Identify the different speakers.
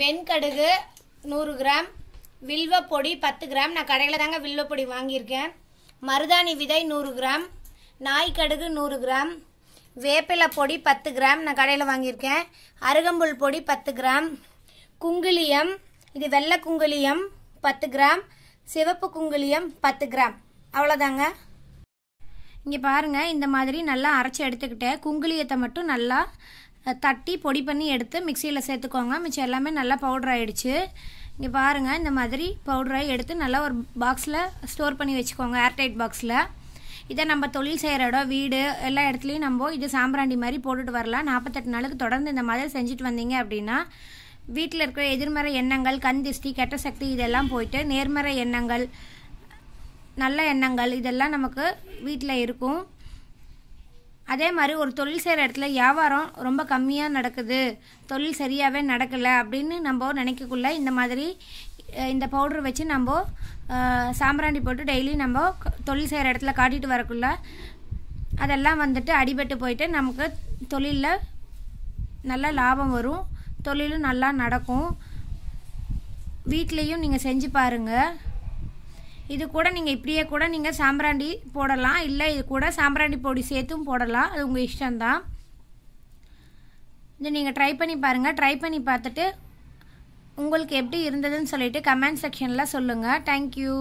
Speaker 1: வெண்கடுகு நூறு கிராம் வில்வ பொடி பத்து கிராம் நான் கடையில் தாங்க வில்வப்பொடி பொடி வாங்கியிருக்கேன் மருதாணி விதை நூறு கிராம் நாய்க்கடுகு நூறு கிராம் வேப்பிலை பொடி பத்து கிராம் நான் கடையில் வாங்கியிருக்கேன் அருகம்புல் பொடி பத்து கிராம் குங்குலியம் இது வெள்ளை குங்குளியம் பத்து கிராம் சிவப்பு குங்குளியம் பத்து கிராம் அவ்வளோதாங்க இங்கே பாருங்கள் இந்த மாதிரி நல்லா அரைச்சி எடுத்துக்கிட்டேன் குங்குளியத்தை மட்டும் நல்லா தட்டி பொடி பண்ணி எடுத்து மிக்சியில் சேர்த்துக்கோங்க மிச்சம் எல்லாமே நல்லா பவுடர் ஆகிடுச்சு இங்கே பாருங்கள் இந்த மாதிரி பவுடராக எடுத்து நல்லா ஒரு பாக்ஸில் ஸ்டோர் பண்ணி வச்சுக்கோங்க ஏர்டைட் பாக்ஸில் இதை நம்ம தொழில் செய்கிற இடம் வீடு எல்லா இடத்துலையும் நம்ம இது சாம்பிராண்டி மாதிரி போட்டுட்டு வரலாம் நாற்பத்தெட்டு நாளுக்கு தொடர்ந்து இந்த மாதிரி செஞ்சுட்டு வந்தீங்க அப்படின்னா வீட்டில் இருக்கிற எதிர்மறை எண்ணங்கள் கண் திருஷ்டி கெட்ட சக்தி இதெல்லாம் போயிட்டு நேர்மறை எண்ணங்கள் நல்ல எண்ணங்கள் இதெல்லாம் நமக்கு வீட்டில் இருக்கும் அதே மாதிரி ஒரு தொழில் செய்கிற இடத்துல வியாபாரம் ரொம்ப கம்மியாக நடக்குது தொழில் சரியாகவே நடக்கலை அப்படின்னு நம்ம நினைக்கக்குள்ள இந்த மாதிரி இந்த பவுடர் வச்சு நம்ம சாம்பிராண்டி போட்டு டெய்லி நம்ம தொழில் செய்கிற இடத்துல காட்டிட்டு வரக்குள்ள அதெல்லாம் வந்துட்டு அடிபட்டு போயிட்டு நமக்கு தொழிலில் நல்ல லாபம் வரும் தொழிலும் நல்லா நடக்கும் வீட்லேயும் நீங்கள் செஞ்சு பாருங்கள் இது கூட நீங்கள் இப்படியே கூட நீங்கள் சாம்பிராண்டி போடலாம் இல்லை இது கூட சாம்பிராண்டி பொடி சேர்த்தும் போடலாம் அது உங்கள் இஷ்டம்தான் இது நீங்கள் ட்ரை பண்ணி பாருங்கள் ட்ரை பண்ணி பார்த்துட்டு உங்களுக்கு எப்படி இருந்ததுன்னு சொல்லிவிட்டு கமெண்ட் செக்ஷனில் சொல்லுங்கள் தேங்க்யூ